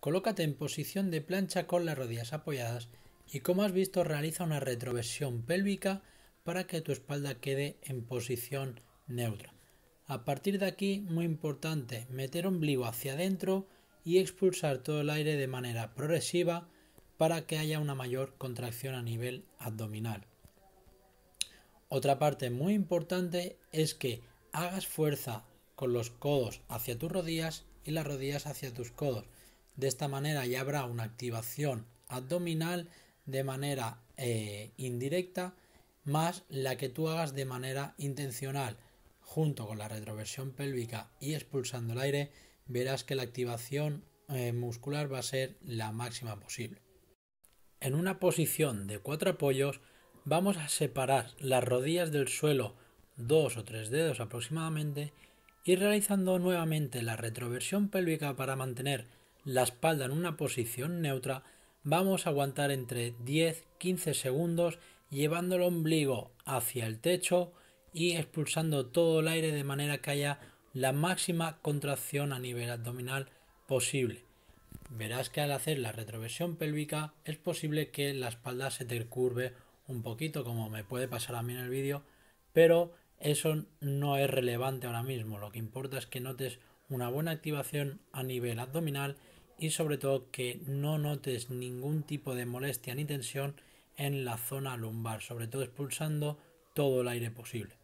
Colócate en posición de plancha con las rodillas apoyadas y como has visto realiza una retroversión pélvica para que tu espalda quede en posición neutra. A partir de aquí, muy importante, meter ombligo hacia adentro y expulsar todo el aire de manera progresiva para que haya una mayor contracción a nivel abdominal. Otra parte muy importante es que hagas fuerza con los codos hacia tus rodillas y las rodillas hacia tus codos de esta manera ya habrá una activación abdominal de manera eh, indirecta más la que tú hagas de manera intencional. Junto con la retroversión pélvica y expulsando el aire, verás que la activación eh, muscular va a ser la máxima posible. En una posición de cuatro apoyos, vamos a separar las rodillas del suelo dos o tres dedos aproximadamente y realizando nuevamente la retroversión pélvica para mantener la espalda en una posición neutra, vamos a aguantar entre 10-15 segundos llevando el ombligo hacia el techo y expulsando todo el aire de manera que haya la máxima contracción a nivel abdominal posible. Verás que al hacer la retroversión pélvica es posible que la espalda se te curve un poquito como me puede pasar a mí en el vídeo, pero eso no es relevante ahora mismo. Lo que importa es que notes una buena activación a nivel abdominal y sobre todo que no notes ningún tipo de molestia ni tensión en la zona lumbar, sobre todo expulsando todo el aire posible.